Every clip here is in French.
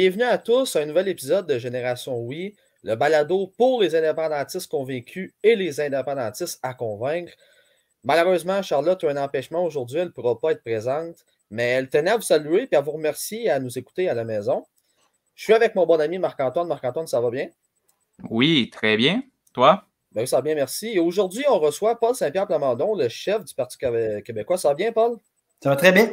bienvenue à tous à un nouvel épisode de Génération Oui, le balado pour les indépendantistes convaincus et les indépendantistes à convaincre. Malheureusement, Charlotte a un empêchement aujourd'hui, elle ne pourra pas être présente, mais elle tenait à vous saluer et à vous remercier à nous écouter à la maison. Je suis avec mon bon ami Marc-Antoine. Marc-Antoine, ça va bien? Oui, très bien. Toi? Ben ça va bien, merci. Et aujourd'hui, on reçoit Paul Saint-Pierre Plamondon, le chef du Parti québécois. Ça va bien, Paul? Ça va très bien.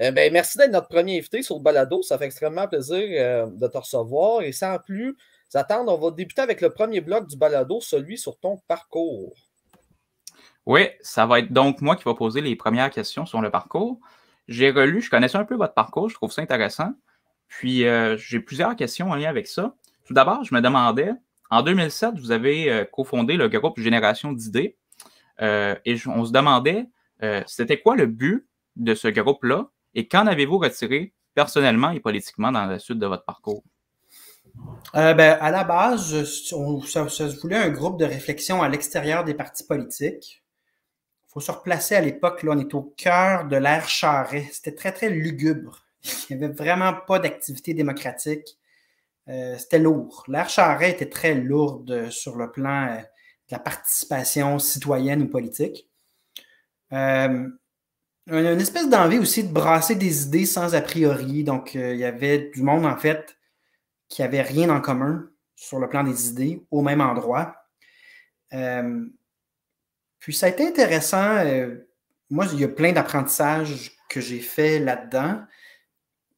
Euh, ben, merci d'être notre premier invité sur le balado. Ça fait extrêmement plaisir euh, de te recevoir. Et sans plus attendre, on va débuter avec le premier bloc du balado, celui sur ton parcours. Oui, ça va être donc moi qui va poser les premières questions sur le parcours. J'ai relu, je connaissais un peu votre parcours, je trouve ça intéressant. Puis euh, j'ai plusieurs questions en lien avec ça. Tout d'abord, je me demandais, en 2007, vous avez cofondé le groupe Génération d'idées. et on se demandait, c'était quoi le but de ce groupe-là et qu'en avez-vous retiré personnellement et politiquement dans la suite de votre parcours? Euh, ben, à la base, ça, se voulait un groupe de réflexion à l'extérieur des partis politiques. Il faut se replacer à l'époque, là, on est au cœur de l'ère charré. C'était très, très lugubre. Il n'y avait vraiment pas d'activité démocratique. Euh, c'était lourd. L'ère charré était très lourde sur le plan euh, de la participation citoyenne ou politique une, une espèce d'envie aussi de brasser des idées sans a priori. Donc, euh, il y avait du monde, en fait, qui n'avait rien en commun sur le plan des idées au même endroit. Euh, puis, ça a été intéressant. Euh, moi, il y a plein d'apprentissages que j'ai fait là-dedans.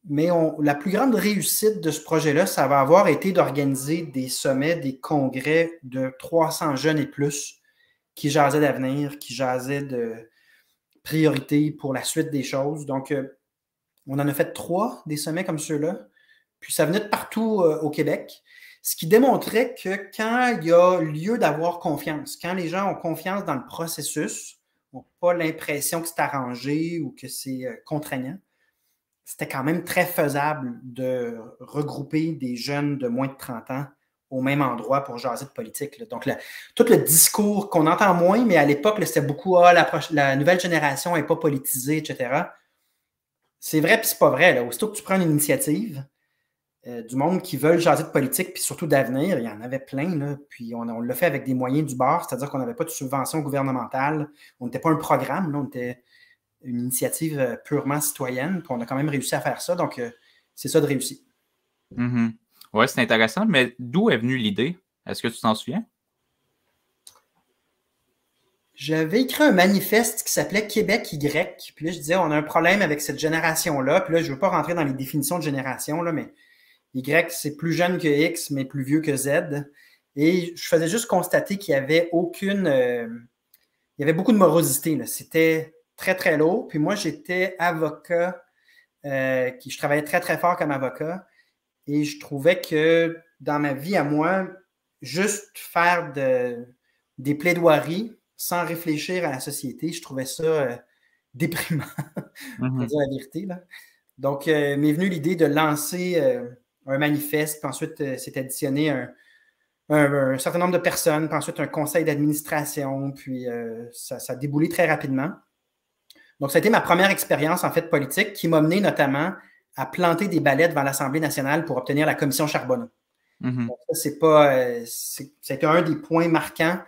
Mais la plus grande réussite de ce projet-là, ça va avoir été d'organiser des sommets, des congrès de 300 jeunes et plus qui jasaient d'avenir, qui jasaient de, priorité pour la suite des choses. Donc, euh, on en a fait trois des sommets comme ceux-là. Puis ça venait de partout euh, au Québec, ce qui démontrait que quand il y a lieu d'avoir confiance, quand les gens ont confiance dans le processus, n'ont pas l'impression que c'est arrangé ou que c'est euh, contraignant, c'était quand même très faisable de regrouper des jeunes de moins de 30 ans au même endroit pour jaser de politique. Donc, tout le discours qu'on entend moins, mais à l'époque, c'était beaucoup ah, la, nouvelle génération n'est pas politisée, etc. C'est vrai, puis c'est pas vrai. Là. Aussitôt que tu prends une initiative, euh, du monde qui veut jaser de politique, puis surtout d'avenir, il y en avait plein, puis on, on l'a fait avec des moyens du bord, c'est-à-dire qu'on n'avait pas de subvention gouvernementale, on n'était pas un programme, on était une initiative euh, purement citoyenne, puis on a quand même réussi à faire ça, donc euh, c'est ça de réussir. Mm-hmm. Oui, c'est intéressant, mais d'où est venue l'idée? Est-ce que tu t'en souviens? J'avais écrit un manifeste qui s'appelait Québec Y. Puis là, je disais, on a un problème avec cette génération-là. Puis là, je ne veux pas rentrer dans les définitions de génération, là, mais Y, c'est plus jeune que X, mais plus vieux que Z. Et je faisais juste constater qu'il n'y avait aucune. Euh, il y avait beaucoup de morosité. C'était très, très lourd. Puis moi, j'étais avocat, euh, je travaillais très, très fort comme avocat. Et je trouvais que dans ma vie à moi, juste faire des plaidoiries sans réfléchir à la société, je trouvais ça euh, déprimant, pour mhm. dire la vérité. Donc, euh, m'est venue l'idée de lancer euh, un manifeste, puis ensuite euh, c'est additionné un, certain nombre de personnes, puis ensuite un conseil d'administration, puis ça, ça, déboulé très rapidement. Donc, ça a été ma première expérience en fait politique qui m'a mené notamment à planter des balais devant l'Assemblée nationale pour obtenir la commission Charbonneau. Mm-hmm. c'est pas. Euh, C'était un des points marquants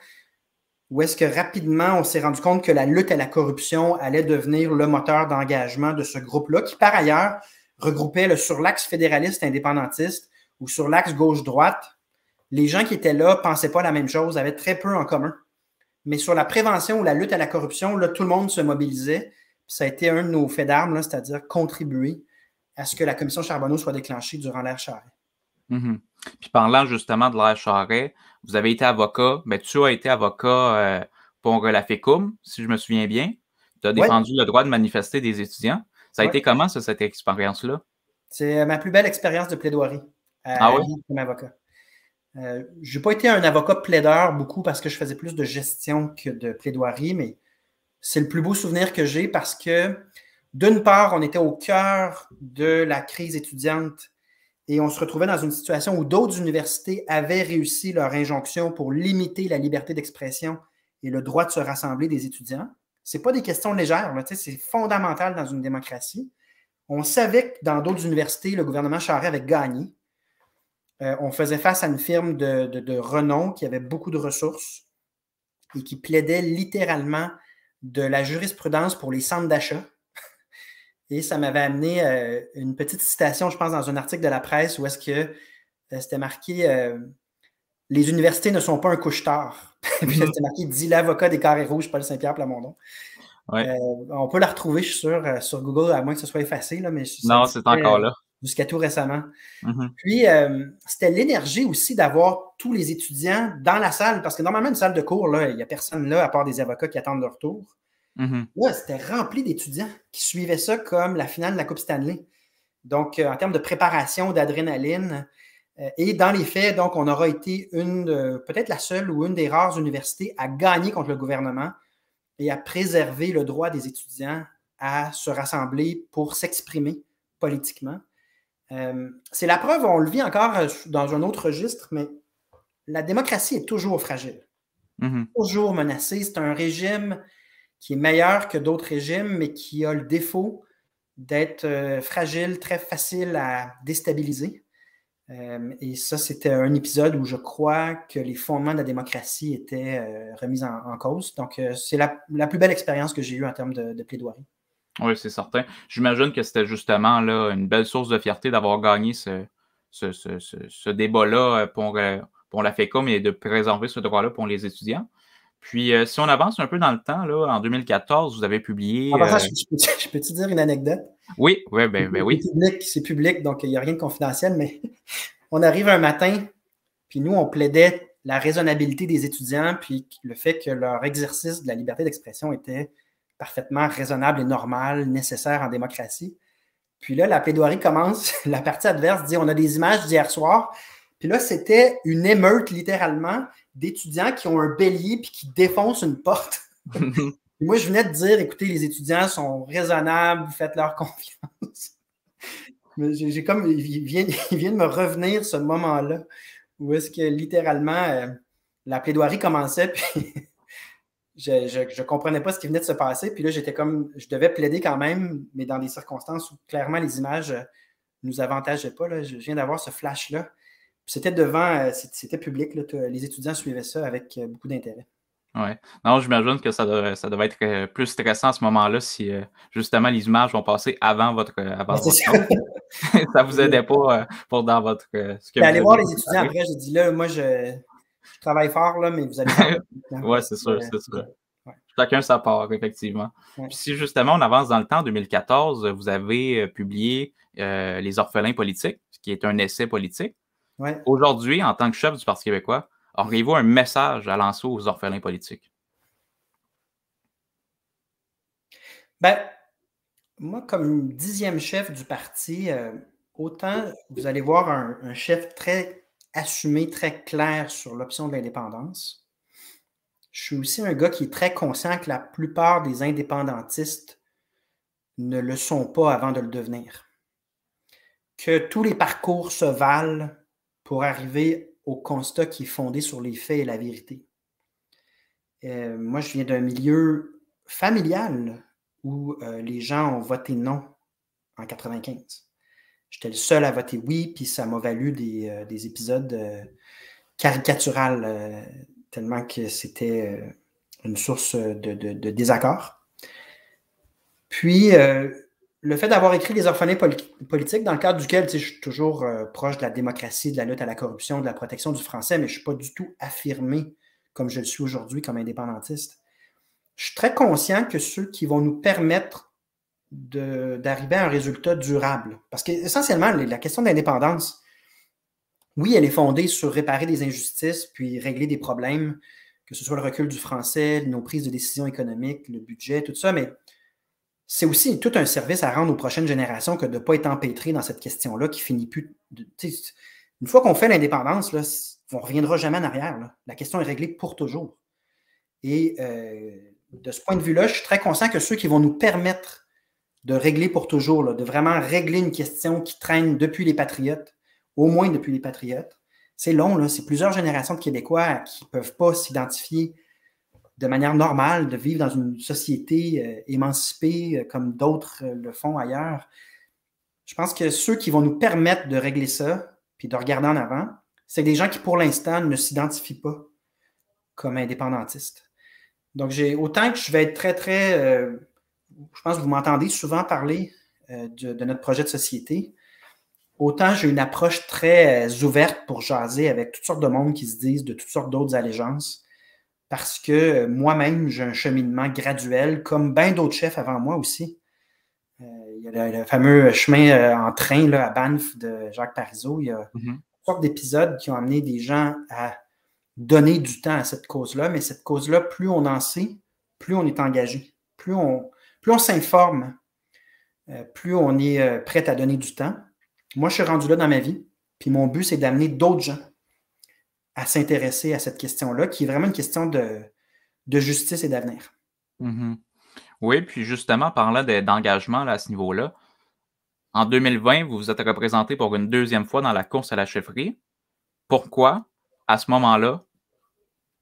où est-ce que rapidement on s'est rendu compte que la lutte à la corruption allait devenir le moteur d'engagement de ce groupe-là, qui par ailleurs regroupait le sur l'axe fédéraliste indépendantiste ou sur l'axe gauche-droite. Les gens qui étaient là pensaient pas la même chose, avaient très peu en commun. Mais sur la prévention ou la lutte à la corruption, là, tout le monde se mobilisait. ça a été un de nos faits d'armes, c'est-à-dire contribuer à ce que la commission Charbonneau soit déclenchée durant l'ère Charret. Mhm. Puis parlant justement de l'ère Charret, vous avez été avocat, mais ben, tu as été avocat euh, pour la FECUM, si je me souviens bien. Tu as défendu le droit de manifester des étudiants. Ça a été comment, cette expérience-là? C'est euh, ma plus belle expérience de plaidoirie euh, ah oui? avocat. je n'ai pas été un avocat plaideur beaucoup parce que je faisais plus de gestion que de plaidoirie, mais c'est le plus beau souvenir que j'ai parce que d'une part, on était au cœur de la crise étudiante et on se retrouvait dans une situation où d'autres universités avaient réussi leur injonction pour limiter la liberté d'expression et le droit de se rassembler des étudiants. Ce pas des questions légères, c'est fondamental dans une démocratie. On savait que dans d'autres universités, le gouvernement Charest avait gagné. Euh, on faisait face à une firme de, de renom qui avait beaucoup de ressources et qui plaidait littéralement de la jurisprudence pour les centres d'achat et ça m'avait amené euh, une petite citation, je pense, dans un article de la presse où est-ce que euh, c'était marqué euh, Les universités ne sont pas un couche-tard. Puis mhm. c'était marqué Dit l'avocat des carrés rouges, Paul Saint-Pierre Plamondon. on peut la retrouver, je suis sûr, sur Google, à moins que ce soit effacé. mais non, c'est encore là. Jusqu'à tout récemment. Mhm. Puis, c'était l'énergie aussi d'avoir tous les étudiants dans la salle, parce que normalement, une salle de cours, il n'y a personne là à part des avocats qui attendent leur tour. Mhm. c'était rempli d'étudiants qui suivaient ça comme la finale de la Coupe Stanley. Donc, euh, en termes de préparation, d'adrénaline. Euh, et dans les faits, donc, on aura été une, peut-être la seule ou une des rares universités à gagner contre le gouvernement et à préserver le droit des étudiants à se rassembler pour s'exprimer politiquement. Euh, c'est la preuve, on le vit encore dans un autre registre, mais la démocratie est toujours fragile, mhm. toujours menacée. C'est un régime qui est meilleur que d'autres régimes, mais qui a le défaut d'être euh, fragile, très facile à déstabiliser. Euh, et ça, c'était un épisode où je crois que les fondements de la démocratie étaient euh, remis en, cause. Donc, c'est la, plus belle expérience que j'ai eue en termes de, plaidoirie. Oui, c'est certain. J'imagine que c'était justement là, une belle source de fierté d'avoir gagné ce, ce, débat-là pour, pour la FECOM et de préserver ce droit-là pour les étudiants. Puis, euh, si on avance un peu dans le temps, là, en 2014, vous avez publié. Euh, je, peux, te dire une anecdote? Oui, oui, ben, ben, oui. C'est public, donc il n'y a rien de confidentiel, mais on arrive un matin, puis nous, on plaidait la raisonnabilité des étudiants, puis le fait que leur exercice de la liberté d'expression était parfaitement raisonnable et normal, nécessaire en démocratie. Puis là, la plaidoirie commence, la partie adverse dit on a des images d'hier soir, puis là, c'était une émeute littéralement d'étudiants qui ont un bélier puis qui défoncent une porte. moi, je venais de dire, écoutez, les étudiants sont raisonnables, faites leur confiance. Mais j'ai comme, il vient, de me revenir ce moment-là où est-ce que littéralement euh, la plaidoirie commençait, puis je ne comprenais pas ce qui venait de se passer. Puis là, j'étais comme, je devais plaider quand même, mais dans des circonstances où clairement les images euh, nous avantageaient pas. Là. Je viens d'avoir ce flash-là. C'était devant, euh, c'était public, les étudiants suivaient ça avec euh, beaucoup d'intérêt. Oui. Non, j'imagine que ça devait, ça être euh, plus stressant à ce moment-là si justement les images vont passer avant votre ça. vous aidait pas pour dans votre ben, allez voir les étudiants après, Je dis là, moi je, travaille fort là, mais vous allez Oui, c'est sûr, c'est sûr. Chacun sa part, effectivement. Puis si justement on avance dans le temps, en 2014, vous avez publié Les orphelins politiques, qui est un essai politique. Aujourd'hui, en tant que chef du Parti québécois, auriez-vous un message à lancer aux orphelins politiques? Ben, moi, comme dixième chef du parti, euh, autant vous allez voir un, chef très assumé, très clair sur l'option de l'indépendance. Je suis aussi un gars qui est très conscient que la plupart des indépendantistes ne le sont pas avant de le devenir. Que tous les parcours se valent, pour arriver au constat qui est fondé sur les faits et la vérité. Euh, moi, je viens d'un milieu familial où euh, les gens ont voté non en 95. J'étais le seul à voter oui, puis ça m'a valu des, euh, épisodes caricaturales tellement que c'était une source de, de désaccord. Puis, le fait d'avoir écrit Les orphelins politiques, dans le cadre duquel je suis toujours euh, proche de la démocratie, de la lutte à la corruption, de la protection du français, mais je ne suis pas du tout affirmé comme je le suis aujourd'hui comme indépendantiste. Je suis très conscient que ceux qui vont nous permettre d'arriver à un résultat durable, parce qu'essentiellement, la question de l'indépendance, oui, elle est fondée sur réparer des injustices, puis régler des problèmes, que ce soit le recul du français, nos prises de décisions économiques, le budget, tout ça, mais c'est aussi tout un service à rendre aux prochaines générations que de ne pas être empêtré dans cette question-là qui finit plus. une fois qu'on fait l'indépendance, on ne reviendra jamais en arrière. La question est réglée pour toujours. Et euh, de ce point de vue-là, je suis très conscient que ceux qui vont nous permettre de régler pour toujours, de vraiment régler une question qui traîne depuis les patriotes, au moins depuis les patriotes, c'est long, c'est plusieurs générations de Québécois qui ne peuvent pas s'identifier de manière normale, de vivre dans une société euh, émancipée euh, comme d'autres euh, le font ailleurs. Je pense que ceux qui vont nous permettre de régler ça, puis de regarder en avant, c'est des gens qui, pour l'instant, ne s'identifient pas comme indépendantistes. Donc, j'ai autant que je vais être très, très... je pense que vous m'entendez souvent parler de, notre projet de société. Autant j'ai une approche très ouverte pour jaser avec toutes sortes de monde qui se disent de toutes sortes d'autres allégeances parce que euh, moi-même, j'ai un cheminement graduel, comme bien d'autres chefs avant moi aussi. Euh, il y a le, fameux chemin euh, en train là, à Banff de Jacques Parizeau. Il y a mhm. d'épisodes qui ont amené des gens à donner du temps à cette cause-là, mais cette cause-là, plus on en sait, plus on est engagé, plus on, plus on s'informe, plus on est prêt à donner du temps. Moi, je suis rendu là dans ma vie, puis mon but, c'est d'amener d'autres gens à s'intéresser à cette question-là, qui est vraiment une question de, justice et d'avenir. Mm-hmm. Oui, puis justement, parlant d'engagement à ce niveau-là, en 2020, vous vous êtes représenté pour une deuxième fois dans la course à la chefferie. Pourquoi à ce moment-là?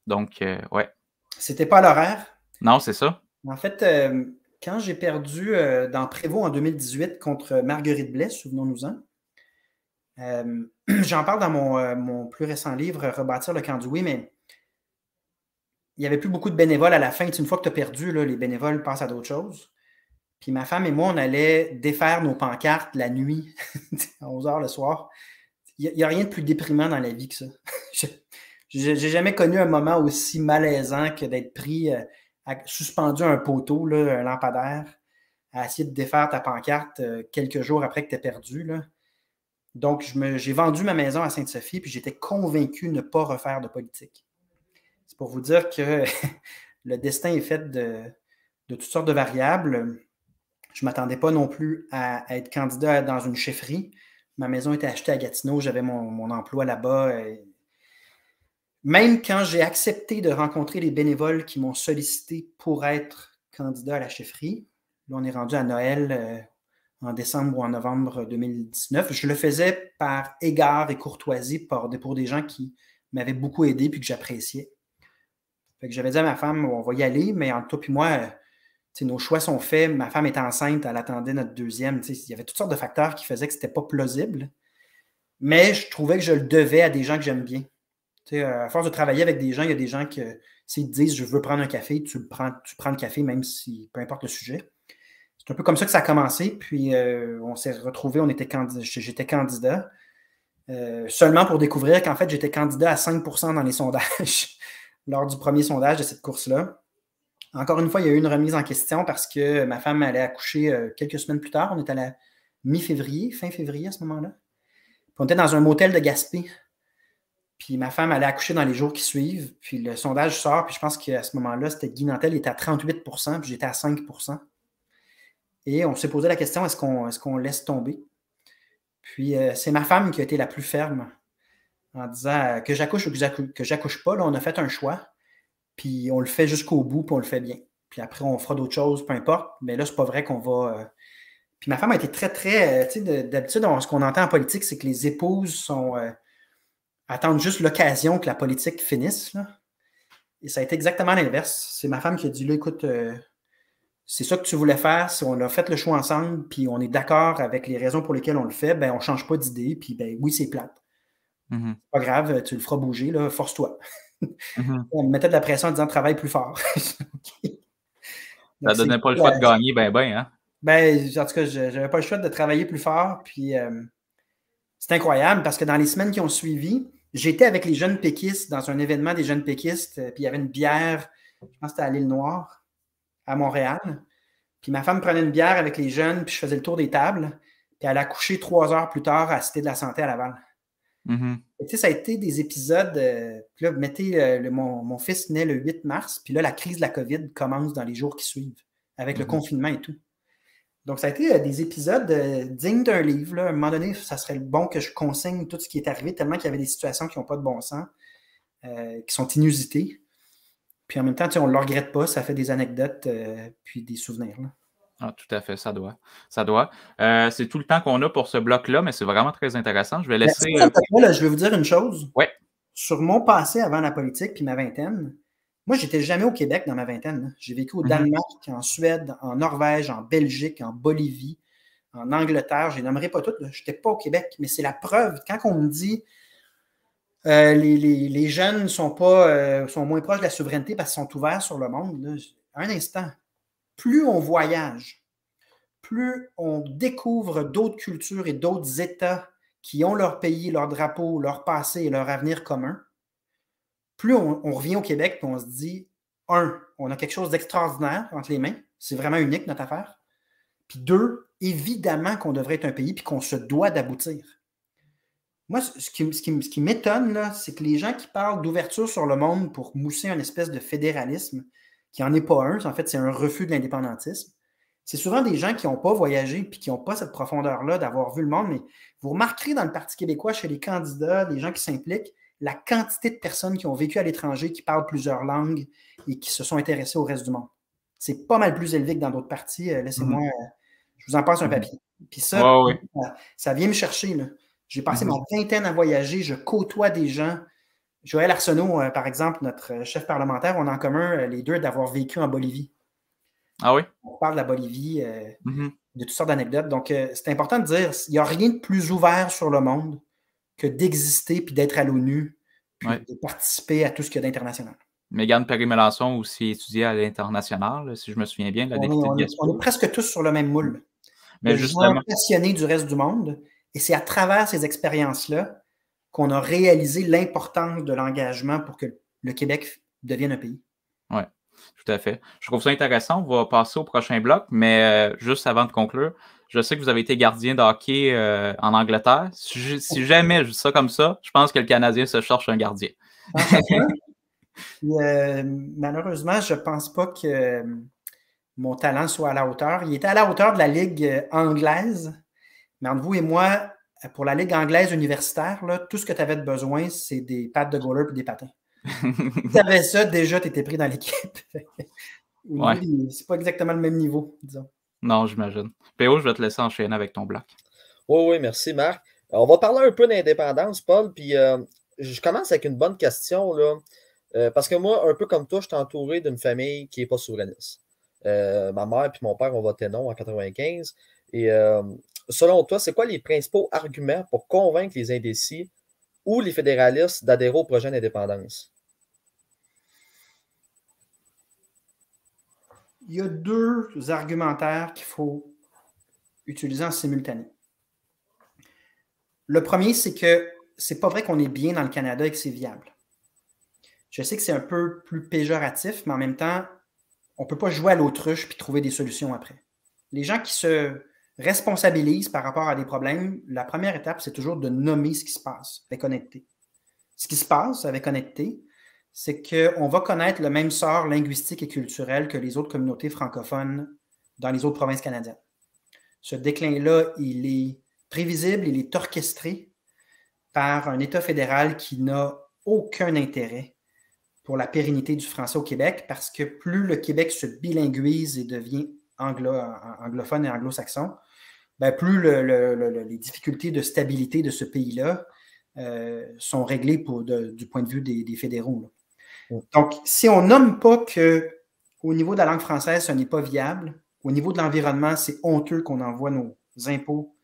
Donc, euh, ouais. C'était pas l'horaire? Non, c'est ça. En fait, euh, quand j'ai perdu euh, dans Prévost en 2018 contre Marguerite Blais, souvenons-nous-en, euh, j'en parle dans euh, mon, plus récent livre, Rebâtir le camp du oui, mais il n'y avait plus beaucoup de bénévoles à la fin. Une fois que tu as perdu, les bénévoles passent à d'autres choses. Puis ma femme et moi, on allait défaire nos pancartes la nuit, à 11 heures le soir. Il n'y a, rien de plus déprimant dans la vie que ça. J'ai jamais connu un moment aussi malaisant que d'être pris, euh, suspendu à un poteau, un lampadaire, à essayer de défaire ta pancarte quelques jours après que tu as perdu. Donc, j'ai vendu ma maison à Sainte-Sophie, puis j'étais convaincu de ne pas refaire de politique. C'est pour vous dire que le destin est fait de, toutes sortes de variables. Je ne m'attendais pas non plus à, être candidat dans une chefferie. Ma maison était achetée à Gatineau, j'avais mon, mon, emploi là-bas. Même quand j'ai accepté de rencontrer les bénévoles qui m'ont sollicité pour être candidat à la chefferie, là on est rendu à Noël euh, en décembre ou en novembre 2019. Je le faisais par égard et courtoisie pour des, gens qui m'avaient beaucoup aidé puis que j'appréciais. que j'avais dit à ma femme, on va y aller, mais en tout puis moi, euh, nos choix sont faits. Ma femme est enceinte, elle attendait notre deuxième. Il y avait toutes sortes de facteurs qui faisaient que ce n'était pas plausible. Mais je trouvais que je le devais à des gens que j'aime bien. à force de travailler avec des gens, il y a des gens qui s'ils disent je veux prendre un café, tu prends, tu prends le café, même si peu importe le sujet c'est un peu comme ça que ça a commencé. Puis euh, on s'est retrouvé, on était j'étais candidat. Euh, seulement pour découvrir qu'en fait, j'étais candidat à 5 dans les sondages lors du premier sondage de cette course-là. Encore une fois, il y a eu une remise en question parce que ma femme allait accoucher euh, quelques semaines plus tard. On était à la mi-février, fin février à ce moment-là. On était dans un motel de Gaspé. Puis ma femme allait accoucher dans les jours qui suivent. Puis le sondage sort. Puis je pense qu'à ce moment-là, c'était Guy Nantel était à 38 puis j'étais à 5 et on s'est posé la question, est-ce qu'on est laisse tomber? Puis euh, c'est ma femme qui a été la plus ferme en disant euh, que j'accouche ou que j'accouche pas. Là, on a fait un choix, puis on le fait jusqu'au bout, puis on le fait bien. Puis après, on fera d'autres choses, peu importe. Mais là, c'est pas vrai qu'on va. Euh, puis ma femme a été très, très. tu sais, d'habitude, ce qu'on entend en politique, c'est que les épouses sont attendent juste l'occasion que la politique finisse. Là. Et ça a été exactement l'inverse. C'est ma femme qui a dit là, écoute, c'est ça que tu voulais faire, si on a fait le choix ensemble, puis on est d'accord avec les raisons pour lesquelles on le fait, ben on change pas d'idée, puis ben oui, c'est plate. Mm-hmm. Pas grave, tu le feras bouger, là, force-toi. Mm-hmm. on mettait de la pression en disant travaille plus fort. Ça ne donnait pas le choix de gagner, ben ben, hein? Ben, en tout cas, j'avais pas le choix de travailler plus fort, puis euh, c'est incroyable parce que dans les semaines qui ont suivi, j'étais avec les jeunes péquistes dans un événement des jeunes péquistes, euh, puis il y avait une bière, je pense que c'était à l'île Noire à Montréal. Puis ma femme prenait une bière avec les jeunes, puis je faisais le tour des tables. Puis elle a couché trois heures plus tard à Cité de la Santé à Laval. Mm-hmm. ça a été des épisodes. Euh, puis là, mettez, euh, mon, fils naît le 8 mars, puis là, la crise de la COVID commence dans les jours qui suivent, avec le mm-hmm. confinement et tout. Donc, ça a été euh, des épisodes dignes d'un livre. À un moment donné, ça serait bon que je consigne tout ce qui est arrivé, tellement qu'il y avait des situations qui n'ont pas de bon sens, qui sont inusitées. Puis en même temps, on ne le regrette pas, ça fait des anecdotes euh, puis des souvenirs. Ah, tout à fait, ça doit. Ça doit. Euh, c'est tout le temps qu'on a pour ce bloc-là, mais c'est vraiment très intéressant. Je vais laisser. je vais vous dire une chose. Oui. Sur mon passé avant la politique puis ma vingtaine, moi, j'étais jamais au Québec dans ma vingtaine. Hein. J'ai vécu au mhm. Danemark, en Suède, en Norvège, en Belgique, en Bolivie, en Angleterre. Je les nommerai pas toutes. Je n'étais pas au Québec, mais c'est la preuve. Quand on me dit euh, les, les, jeunes sont, pas, euh, sont moins proches de la souveraineté parce qu'ils sont ouverts sur le monde. Un instant. Plus on voyage, plus on découvre d'autres cultures et d'autres États qui ont leur pays, leur drapeau, leur passé et leur avenir commun, plus on, revient au Québec et on se dit, un, on a quelque chose d'extraordinaire entre les mains, c'est vraiment unique notre affaire. Puis deux, évidemment qu'on devrait être un pays et qu'on se doit d'aboutir. Moi, ce qui, ce qui, m'étonne, c'est que les gens qui parlent d'ouverture sur le monde pour mousser un espèce de fédéralisme, qui n'en est pas un, en fait, c'est un refus de l'indépendantisme, c'est souvent des gens qui n'ont pas voyagé puis qui n'ont pas cette profondeur-là d'avoir vu le monde. Mais vous remarquerez dans le Parti québécois, chez les candidats, les gens qui s'impliquent, la quantité de personnes qui ont vécu à l'étranger, qui parlent plusieurs langues et qui se sont intéressées au reste du monde. C'est pas mal plus élevé que dans d'autres partis. Euh, laissez-moi, mmh. euh, je vous en passe un mmh. papier. Puis ça, ça, vient me chercher. Là. J'ai passé mhm. ma vingtaine à voyager, je côtoie des gens. Joël Arsenault, euh, par exemple, notre euh, chef parlementaire, on a en commun euh, les deux d'avoir vécu en Bolivie. Ah oui? On parle de la Bolivie, mhm. de toutes sortes d'anecdotes. Donc, c'est important de dire, il n'y a rien de plus ouvert sur le monde que d'exister puis d'être à l'ONU, puis de participer à tout ce qu'il y a d'international. Mégane Perry-Melançon aussi étudié à l'international, si je me souviens bien, on, est, presque tous sur le même moule. Mais je justement. passionné du reste du monde, et c'est à travers ces expériences-là qu'on a réalisé l'importance de l'engagement pour que le Québec devienne un pays. Oui, tout à fait. Je trouve ça intéressant. On va passer au prochain bloc, mais euh, juste avant de conclure, je sais que vous avez été gardien de hockey euh, en Angleterre. Si, jamais je dis ça comme ça, je pense que le Canadien se cherche un gardien. Ah, euh, malheureusement, je ne pense pas que mon talent soit à la hauteur. Il était à la hauteur de la Ligue anglaise, mais entre vous et moi, pour la Ligue anglaise universitaire, là, tout ce que tu avais de besoin, c'est des pattes de goaler et des patins. tu avais ça, déjà, tu étais pris dans l'équipe. ouais. C'est pas exactement le même niveau, disons. Non, j'imagine. PO, je vais te laisser enchaîner avec ton bloc. Oui, oui, merci, Marc. on va parler un peu d'indépendance, Paul, puis euh, je commence avec une bonne question, là. Euh, parce que moi, un peu comme toi, je suis entouré d'une famille qui n'est pas souverainiste. Euh, ma mère et mon père ont voté non en 1995. Et euh, selon toi, c'est quoi les principaux arguments pour convaincre les indécis ou les fédéralistes d'adhérer au projet d'indépendance? Il y a deux argumentaires qu'il faut utiliser en simultané. Le premier, c'est que c'est pas vrai qu'on est bien dans le Canada et que c'est viable. Je sais que c'est un peu plus péjoratif, mais en même temps, on ne peut pas jouer à l'autruche puis trouver des solutions après. Les gens qui se, responsabilise par rapport à des problèmes, la première étape, c'est toujours de nommer ce qui se passe avec honnêteté. Ce qui se passe avec honnêteté, c'est qu'on va connaître le même sort linguistique et culturel que les autres communautés francophones dans les autres provinces canadiennes. Ce déclin-là, il est prévisible, il est orchestré par un État fédéral qui n'a aucun intérêt pour la pérennité du français au Québec, parce que plus le Québec se bilinguise et devient anglo anglophone et anglo-saxon, ben, plus les difficultés de stabilité de ce pays-là euh, sont réglées du point de vue des, fédéraux. Mm. Donc, si on nomme pas que au niveau de la langue française, ce n'est pas viable, au niveau de l'environnement, c'est honteux qu'on envoie nos impôts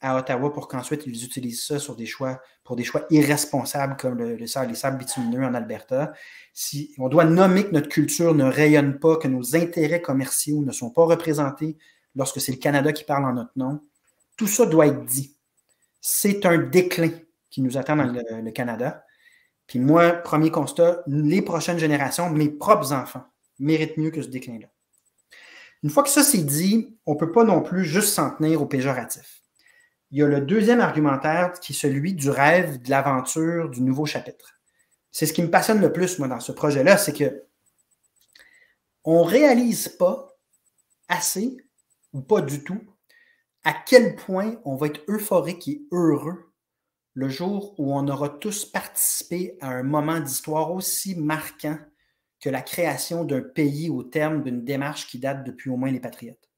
à Ottawa pour qu'ensuite ils utilisent ça sur des choix, pour des choix irresponsables comme le, les sables bitumineux en Alberta. Si on doit nommer que notre culture ne rayonne pas, que nos intérêts commerciaux ne sont pas représentés, lorsque c'est le Canada qui parle en notre nom. Tout ça doit être dit. C'est un déclin qui nous attend dans mm. le, Canada. Puis moi, premier constat, les prochaines générations, mes propres enfants, méritent mieux que ce déclin-là. Une fois que ça c'est dit, on ne peut pas non plus juste s'en tenir au péjoratif. Il y a le deuxième argumentaire qui est celui du rêve, de l'aventure, du nouveau chapitre. C'est ce qui me passionne le plus, moi, dans ce projet-là, c'est que on ne réalise pas assez ou pas du tout, à quel point on va être euphorique et heureux le jour où on aura tous participé à un moment d'histoire aussi marquant que la création d'un pays au terme d'une démarche qui date depuis au moins les Patriotes.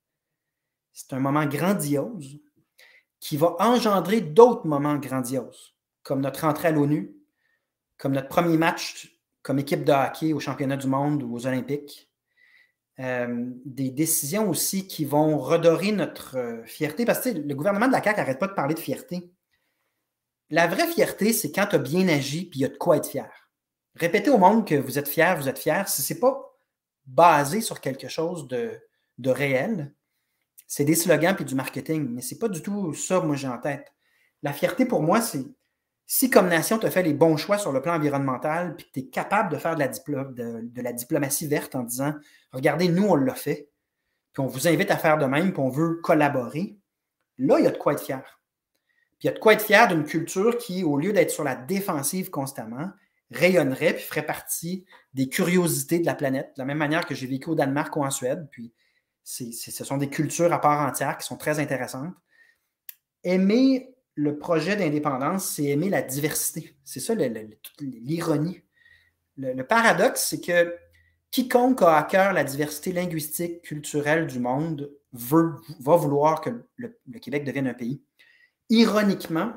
C'est un moment grandiose qui va engendrer d'autres moments grandioses, comme notre entrée à l'ONU, comme notre premier match comme équipe de hockey aux championnats du monde ou aux Olympiques, euh, des décisions aussi qui vont redorer notre euh, fierté. Parce que le gouvernement de la CAQ n'arrête pas de parler de fierté. La vraie fierté, c'est quand tu as bien agi puis il y a de quoi être fier. Répétez au monde que vous êtes fier, vous êtes fier. Si ce n'est pas basé sur quelque chose de, réel, c'est des slogans puis du marketing. Mais ce n'est pas du tout ça, moi, j'ai en tête. La fierté, pour moi, c'est si comme nation, tu fait les bons choix sur le plan environnemental, puis que tu es capable de faire de la, diplomatie verte en disant Regardez, nous, on l'a fait, puis on vous invite à faire de même, puis on veut collaborer, là, il y a de quoi être fier. Puis il y a de quoi être fier d'une culture qui, au lieu d'être sur la défensive constamment, rayonnerait puis ferait partie des curiosités de la planète, de la même manière que j'ai vécu au Danemark ou en Suède. Puis ce sont des cultures à part entière qui sont très intéressantes. Aimer le projet d'indépendance, c'est aimer la diversité. C'est ça l'ironie. Le, paradoxe, c'est que quiconque a à cœur la diversité linguistique, culturelle du monde veut, va vouloir que le, le Québec devienne un pays. Ironiquement,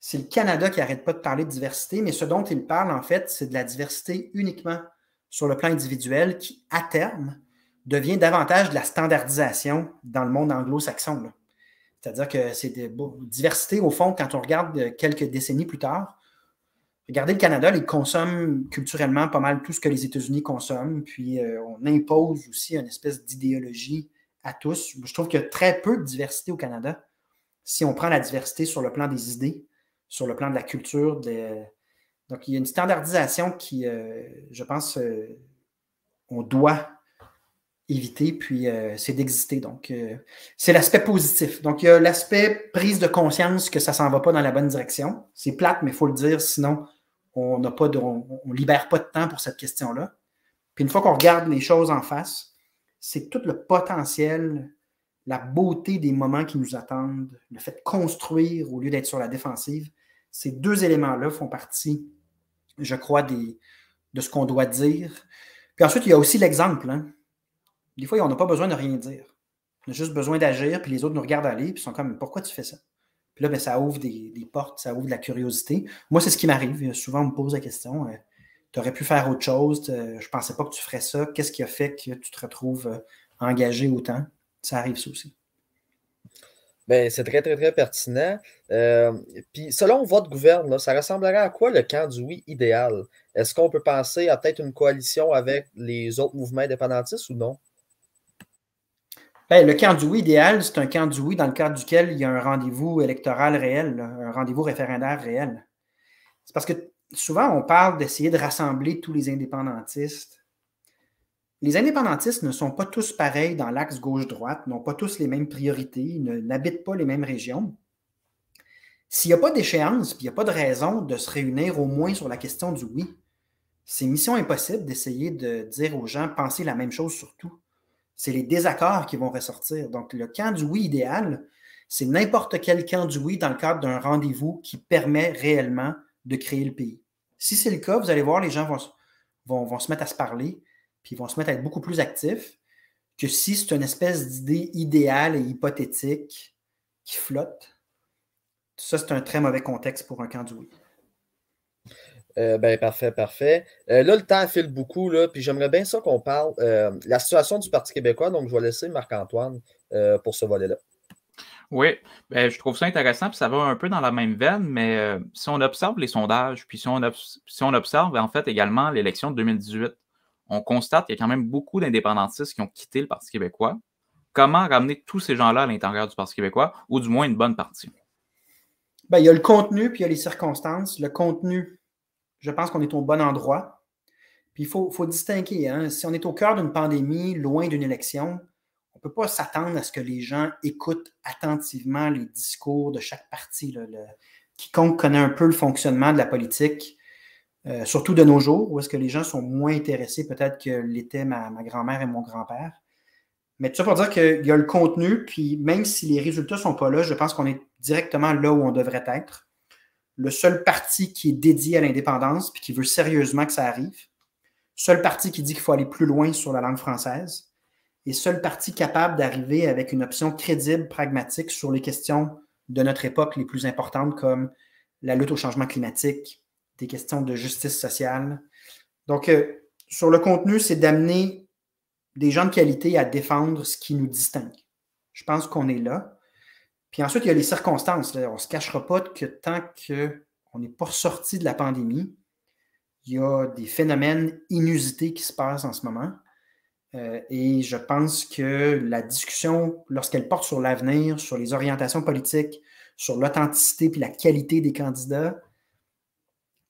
c'est le Canada qui n'arrête pas de parler de diversité, mais ce dont il parle, en fait, c'est de la diversité uniquement sur le plan individuel qui, à terme, devient davantage de la standardisation dans le monde anglo-saxon. C'est-à-dire que c'est des diversité, au fond, quand on regarde euh, quelques décennies plus tard. Regardez le Canada, il consomme culturellement pas mal tout ce que les États-Unis consomment, puis euh, on impose aussi une espèce d'idéologie à tous. Je trouve qu'il y a très peu de diversité au Canada. Si on prend la diversité sur le plan des idées, sur le plan de la culture, de. donc il y a une standardisation qui, euh, je pense, on doit éviter, puis euh, c'est d'exister. Donc, euh, c'est l'aspect positif. Donc, il y a l'aspect prise de conscience que ça s'en va pas dans la bonne direction. C'est plate, mais il faut le dire, sinon, on n'a pas libère pas de temps pour cette question-là. Puis une fois qu'on regarde les choses en face, c'est tout le potentiel, la beauté des moments qui nous attendent, le fait de construire au lieu d'être sur la défensive. Ces deux éléments-là font partie, je crois, des, de ce qu'on doit dire. Puis ensuite, il y a aussi l'exemple. Hein. Des fois, on n'a pas besoin de rien dire. On a juste besoin d'agir, puis les autres nous regardent aller, puis sont comme Pourquoi tu fais ça? Puis là, ben ça ouvre des, portes, ça ouvre de la curiosité. Moi, c'est ce qui m'arrive. Souvent, on me pose la question euh, Tu aurais pu faire autre chose, je ne pensais pas que tu ferais ça. Qu'est-ce qui a fait que tu te retrouves euh, engagé autant? Ça arrive ça aussi. Ben, c'est très, très, très pertinent. Euh, puis, selon votre gouvernement, ça ressemblerait à quoi le camp du oui idéal? Est-ce qu'on peut penser à peut-être une coalition avec les autres mouvements indépendantistes ou non? Ben, le camp du oui idéal, c'est un camp du oui dans le cadre duquel il y a un rendez-vous électoral réel, un rendez-vous référendaire réel. C'est parce que souvent, on parle d'essayer de rassembler tous les indépendantistes. Les indépendantistes ne sont pas tous pareils dans l'axe gauche-droite, n'ont pas tous les mêmes priorités, n'habitent pas les mêmes régions. S'il n'y a pas d'échéance, puis il n'y a pas de raison de se réunir au moins sur la question du oui, c'est mission impossible d'essayer de dire aux gens penser la même chose sur tout c'est les désaccords qui vont ressortir. Donc, le camp du oui idéal, c'est n'importe quel camp du oui dans le cadre d'un rendez-vous qui permet réellement de créer le pays. Si c'est le cas, vous allez voir, les gens vont, vont, se mettre à se parler, puis ils vont se mettre à être beaucoup plus actifs que si c'est une espèce d'idée idéale et hypothétique qui flotte. Ça, c'est un très mauvais contexte pour un camp du oui. Euh, ben, parfait, parfait. Euh, là, le temps file beaucoup, là, puis j'aimerais bien ça qu'on parle euh, la situation du Parti québécois. Donc, je vais laisser Marc-Antoine euh, pour ce volet-là. Oui, ben, je trouve ça intéressant, puis ça va un peu dans la même veine, mais si on observe les sondages, puis si on, si on observe ben, en fait également l'élection de 2018, on constate qu'il y a quand même beaucoup d'indépendantistes qui ont quitté le Parti québécois. Comment ramener tous ces gens-là à l'intérieur du Parti québécois, ou du moins une bonne partie? Ben, il y a le contenu, puis il y a les circonstances. Le contenu, je pense qu'on est au bon endroit. Puis il faut, distinguer. Hein. Si on est au cœur d'une pandémie, loin d'une élection, on ne peut pas s'attendre à ce que les gens écoutent attentivement les discours de chaque parti. quiconque connaît un peu le fonctionnement de la politique, euh, surtout de nos jours, où est-ce que les gens sont moins intéressés peut-être que l'étaient ma, ma grand-mère et mon grand-père. Mais tout ça pour dire qu'il y a le contenu, puis même si les résultats ne sont pas là, je pense qu'on est directement là où on devrait être le seul parti qui est dédié à l'indépendance puis qui veut sérieusement que ça arrive, seul parti qui dit qu'il faut aller plus loin sur la langue française et seul parti capable d'arriver avec une option crédible, pragmatique sur les questions de notre époque les plus importantes comme la lutte au changement climatique, des questions de justice sociale. Donc, euh, sur le contenu, c'est d'amener des gens de qualité à défendre ce qui nous distingue. Je pense qu'on est là. Puis ensuite, il y a les circonstances. On ne se cachera pas que tant qu'on n'est pas sorti de la pandémie, il y a des phénomènes inusités qui se passent en ce moment. Euh, et je pense que la discussion, lorsqu'elle porte sur l'avenir, sur les orientations politiques, sur l'authenticité puis la qualité des candidats,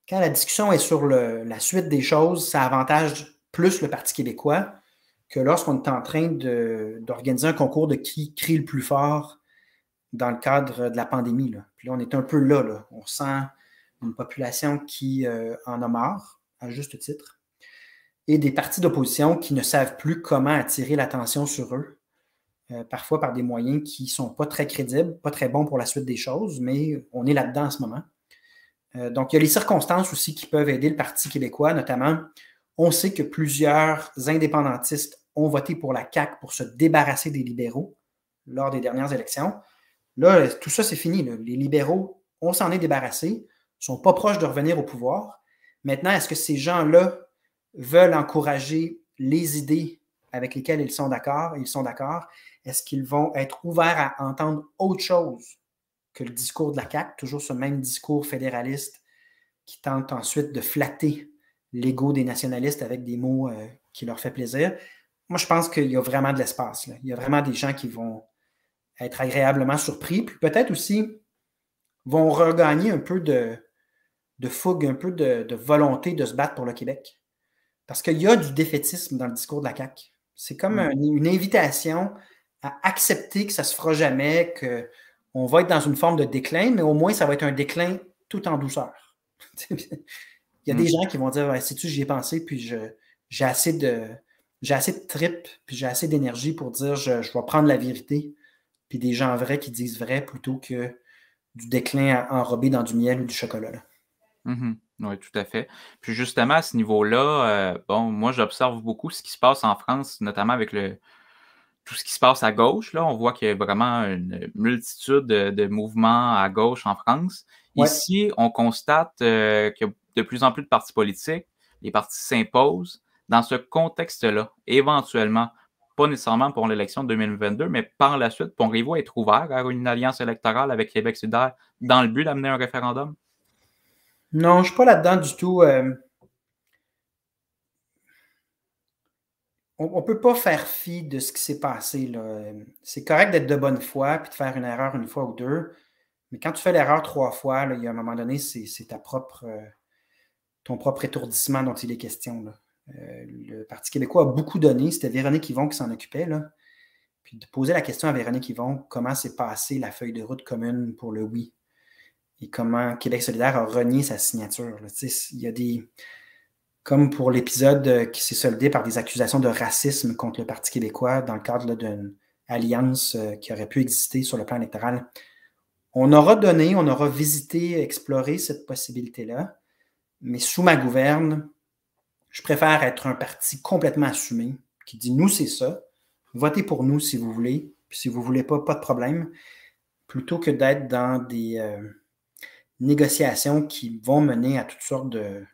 quand la discussion est sur la suite des choses, ça avantage plus le Parti québécois que lorsqu'on est en train d'organiser un concours de qui crie le plus fort dans le cadre de la pandémie. Puis là, on est un peu là, On sent une population qui euh, en a marre, à juste titre, et des partis d'opposition qui ne savent plus comment attirer l'attention sur eux, euh, parfois par des moyens qui ne sont pas très crédibles, pas très bons pour la suite des choses, mais on est là-dedans en ce moment. Euh, donc, il y a les circonstances aussi qui peuvent aider le Parti québécois, notamment, on sait que plusieurs indépendantistes ont voté pour la CAQ pour se débarrasser des libéraux lors des dernières élections. Là, tout ça, c'est fini. Les libéraux, on s'en est débarrassé, sont pas proches de revenir au pouvoir. Maintenant, est-ce que ces gens-là veulent encourager les idées avec lesquelles ils sont d'accord, ils sont d'accord, est-ce qu'ils vont être ouverts à entendre autre chose que le discours de la CAQ, toujours ce même discours fédéraliste qui tente ensuite de flatter l'ego des nationalistes avec des mots euh, qui leur fait plaisir? Moi, je pense qu'il y a vraiment de l'espace. Il y a vraiment des gens qui vont, être agréablement surpris, puis peut-être aussi vont regagner un peu de, de fougue, un peu de, volonté de se battre pour le Québec. Parce qu'il y a du défaitisme dans le discours de la CAQ. C'est comme mm. une, invitation à accepter que ça ne se fera jamais, qu'on va être dans une forme de déclin, mais au moins ça va être un déclin tout en douceur. Il y a des mm. gens qui vont dire si tu j'y ai pensé, puis j'ai assez de j'ai assez de trip, puis j'ai assez d'énergie pour dire je, je vais prendre la vérité puis des gens vrais qui disent vrai plutôt que du déclin enrobé dans du miel ou du chocolat. Mhm. Oui, tout à fait. Puis justement, à ce niveau-là, euh, bon, moi, j'observe beaucoup ce qui se passe en France, notamment avec le tout ce qui se passe à gauche. Là, on voit qu'il y a vraiment une multitude de, mouvements à gauche en France. Ici, on constate que euh, qu'il y a de plus en plus de partis politiques. Les partis s'imposent dans ce contexte-là, éventuellement, pas nécessairement pour l'élection de 2022, mais par la suite, pourriez est ouvert à une alliance électorale avec Québec solidaire dans le but d'amener un référendum? Non, je ne suis pas là-dedans du tout. Euh, on ne peut pas faire fi de ce qui s'est passé. C'est correct d'être de bonne foi et de faire une erreur une fois ou deux, mais quand tu fais l'erreur trois fois, il y a un moment donné, c'est ta propre, euh, ton propre étourdissement dont il est question. Euh, le Parti québécois a beaucoup donné. C'était Véronique Yvon qui s'en occupait. Là. Puis de poser la question à Véronique Yvon comment s'est passée la feuille de route commune pour le oui et comment Québec solidaire a renié sa signature. Il y a des. Comme pour l'épisode euh, qui s'est soldé par des accusations de racisme contre le Parti québécois dans le cadre d'une alliance euh, qui aurait pu exister sur le plan électoral. On aura donné, on aura visité, exploré cette possibilité-là, mais sous ma gouverne, je préfère être un parti complètement assumé qui dit nous, c'est ça. Votez pour nous si vous voulez. Puis si vous ne voulez pas, pas de problème. Plutôt que d'être dans des euh, négociations qui vont mener à toutes sortes de,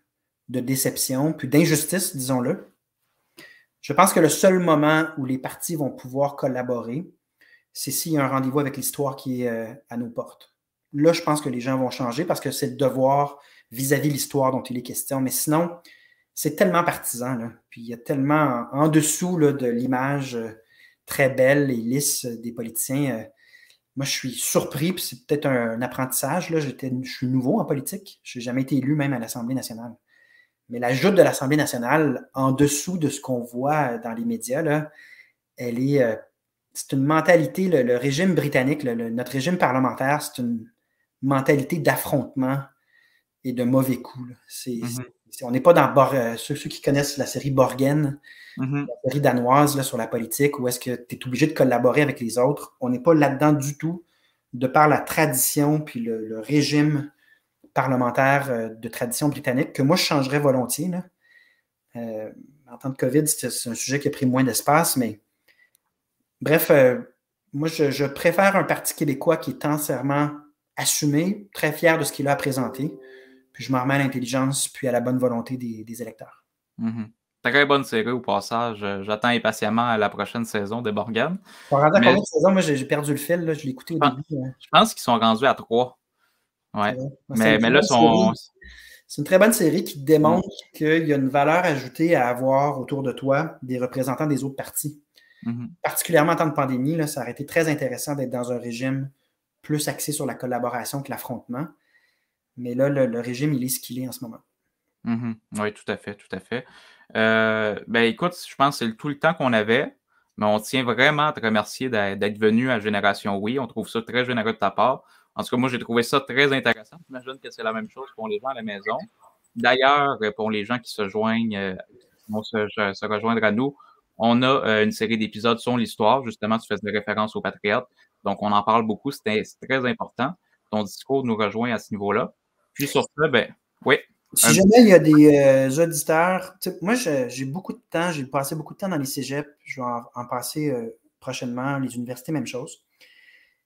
déceptions, puis d'injustices, disons-le. Je pense que le seul moment où les partis vont pouvoir collaborer, c'est s'il y a un rendez-vous avec l'histoire qui est euh, à nos portes. Là, je pense que les gens vont changer parce que c'est le devoir vis-à-vis l'histoire dont il est question. Mais sinon, c'est tellement partisan. Là. Puis il y a tellement en, dessous de l'image euh, très belle et lisse des politiciens. Euh, moi, je suis surpris, puis c'est peut-être un, apprentissage. Là. Je suis nouveau en politique. Je n'ai jamais été élu même à l'Assemblée nationale. Mais la joute de l'Assemblée nationale, en dessous de ce qu'on voit euh, dans les médias, là, elle est. c'est une mentalité, le, régime britannique, notre régime parlementaire, c'est une mentalité d'affrontement et de mauvais coups. C'est mm-hmm on n'est pas dans euh, ceux, qui connaissent la série Borgen, mm-hmm. la série danoise sur la politique, où est-ce que tu es obligé de collaborer avec les autres. On n'est pas là-dedans du tout, de par la tradition puis le, régime parlementaire euh, de tradition britannique, que moi, je changerais volontiers. Euh, en temps de COVID, c'est un sujet qui a pris moins d'espace, mais bref, moi, je, préfère un Parti québécois qui est entièrement assumé, très fier de ce qu'il a présenté, puis je m'en remets à l'intelligence puis à la bonne volonté des, électeurs. Mhm. Très bonne série au passage. Euh, j'attends impatiemment la prochaine saison des Borgans. Pour rendre à de Moi, j'ai perdu le fil. Je l'ai écouté au début. Hein. Je pense qu'ils sont rendus à trois. Ouais. Mais, là, c'est une très bonne série qui démontre mhm. qu'il y a une valeur ajoutée à avoir autour de toi des représentants des autres partis. Mhm. Particulièrement en temps de pandémie, là, ça aurait été très intéressant d'être dans un régime plus axé sur la collaboration que l'affrontement. Mais là, le, régime, il est ce qu'il est en ce moment. Mhm. Oui, tout à fait, tout à fait. Euh, ben écoute, je pense que c'est tout le temps qu'on avait, mais on tient vraiment à te remercier d'être venu à Génération Oui. On trouve ça très généreux de ta part. En tout cas, moi, j'ai trouvé ça très intéressant. J'imagine que c'est la même chose pour les gens à la maison. D'ailleurs, pour les gens qui se joignent, euh, vont se, rejoindre à nous, on a euh, une série d'épisodes sur l'histoire. Justement, tu faisais référence aux Patriotes. Donc, on en parle beaucoup. C'est très important. Ton discours nous rejoint à ce niveau-là. Puis sur ça, ben, oui. Si jamais il y a des euh, auditeurs, moi j'ai beaucoup de temps, j'ai passé beaucoup de temps dans les cégeps, je vais en, passer euh, prochainement, les universités, même chose.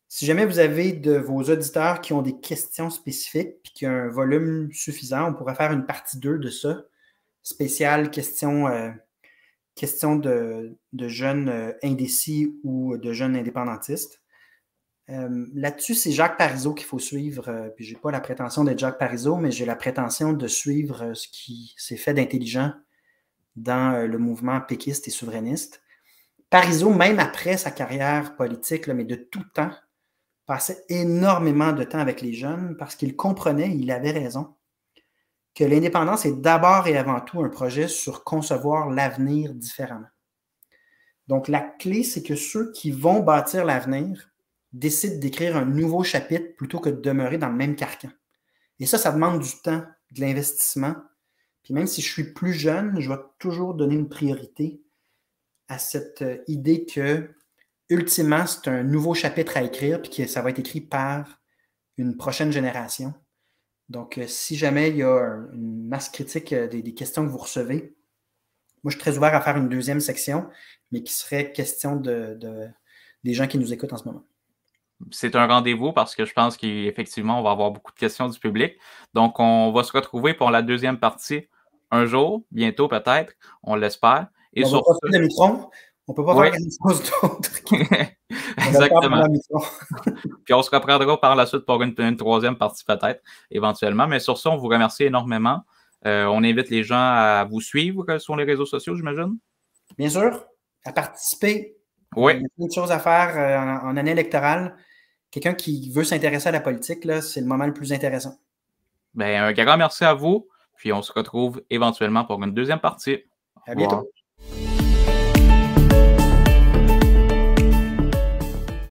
Si jamais vous avez de vos auditeurs qui ont des questions spécifiques puis qui ont un volume suffisant, on pourrait faire une partie 2 de ça, spéciale euh, question, de, jeunes indécis ou de jeunes indépendantistes. Euh, là-dessus, c'est Jacques Parizeau qu'il faut suivre. Euh, puis j'ai pas la prétention d'être Jacques Parizeau, mais j'ai la prétention de suivre euh, ce qui s'est fait d'intelligent dans le mouvement péquiste et souverainiste. Parizeau, même après sa carrière politique, mais de tout temps, passait énormément de temps avec les jeunes parce qu'il comprenait, il avait raison, que l'indépendance est d'abord et avant tout un projet sur concevoir l'avenir différemment. Donc la clé, c'est que ceux qui vont bâtir l'avenir décide d'écrire un nouveau chapitre plutôt que de demeurer dans le même carcan. Et ça, ça demande du temps, de l'investissement. Puis même si je suis plus jeune, je vais toujours donner une priorité à cette euh, idée que, ultimement, c'est un nouveau chapitre à écrire, puis que ça va être écrit par une prochaine génération. Donc, euh, si jamais il y a une masse critique euh, des, questions que vous recevez, moi, je suis très ouvert à faire une deuxième section, mais qui serait question de des gens qui nous écoutent en ce moment c'est un rendez-vous parce que je pense qu'effectivement, on va avoir beaucoup de questions du public. Donc, on va se retrouver pour la deuxième partie un jour, bientôt peut-être, on l'espère. Et on sur peut pas faire peut pas faire quelque chose d'autre. Exactement. Puis on se reprendra par la suite pour une, troisième partie peut-être, éventuellement. Mais sur ça, on vous remercie énormément. Euh, on invite les gens à vous suivre sur les réseaux sociaux, j'imagine. Bien sûr, à participer. Oui. Il y a plein de choses à faire euh, en année électorale quelqu'un qui veut s'intéresser à la politique, c'est le moment le plus intéressant. Bien, un grand merci à vous. Puis on se retrouve éventuellement pour une deuxième partie. À bientôt.